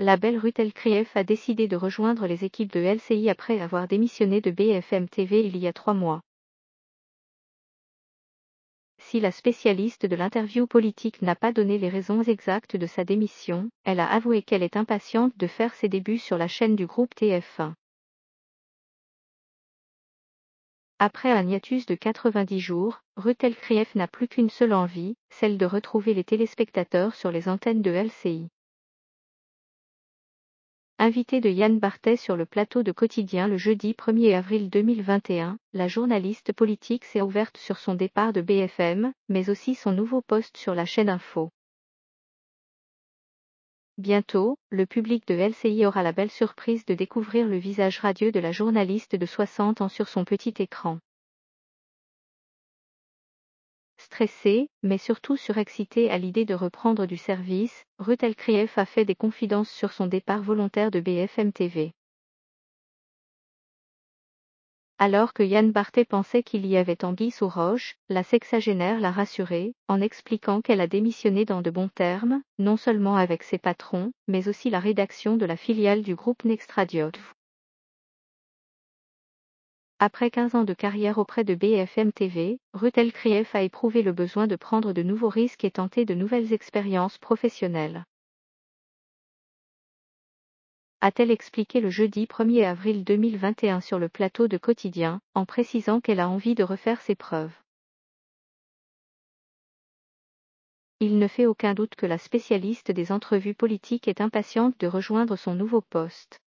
la belle Rutel a décidé de rejoindre les équipes de LCI après avoir démissionné de BFM TV il y a trois mois. Si la spécialiste de l'interview politique n'a pas donné les raisons exactes de sa démission, elle a avoué qu'elle est impatiente de faire ses débuts sur la chaîne du groupe TF1. Après un hiatus de 90 jours, Rutel n'a plus qu'une seule envie, celle de retrouver les téléspectateurs sur les antennes de LCI. Invitée de Yann Bartet sur le plateau de Quotidien le jeudi 1er avril 2021, la journaliste politique s'est ouverte sur son départ de BFM, mais aussi son nouveau poste sur la chaîne Info. Bientôt, le public de LCI aura la belle surprise de découvrir le visage radieux de la journaliste de 60 ans sur son petit écran. Stressée, mais surtout surexcitée à l'idée de reprendre du service, rutel Kriev a fait des confidences sur son départ volontaire de BFM TV. Alors que Yann Barthé pensait qu'il y avait anguille sous roche, la sexagénaire l'a rassurée, en expliquant qu'elle a démissionné dans de bons termes, non seulement avec ses patrons, mais aussi la rédaction de la filiale du groupe Nextradiot. Après 15 ans de carrière auprès de BFM TV, rutel Krief a éprouvé le besoin de prendre de nouveaux risques et tenter de nouvelles expériences professionnelles. A-t-elle expliqué le jeudi 1er avril 2021 sur le plateau de Quotidien, en précisant qu'elle a envie de refaire ses preuves. Il ne fait aucun doute que la spécialiste des entrevues politiques est impatiente de rejoindre son nouveau poste.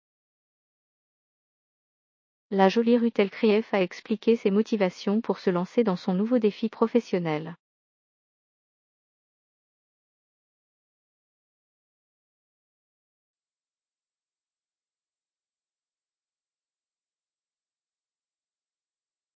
La jolie Rutel Kriev a expliqué ses motivations pour se lancer dans son nouveau défi professionnel.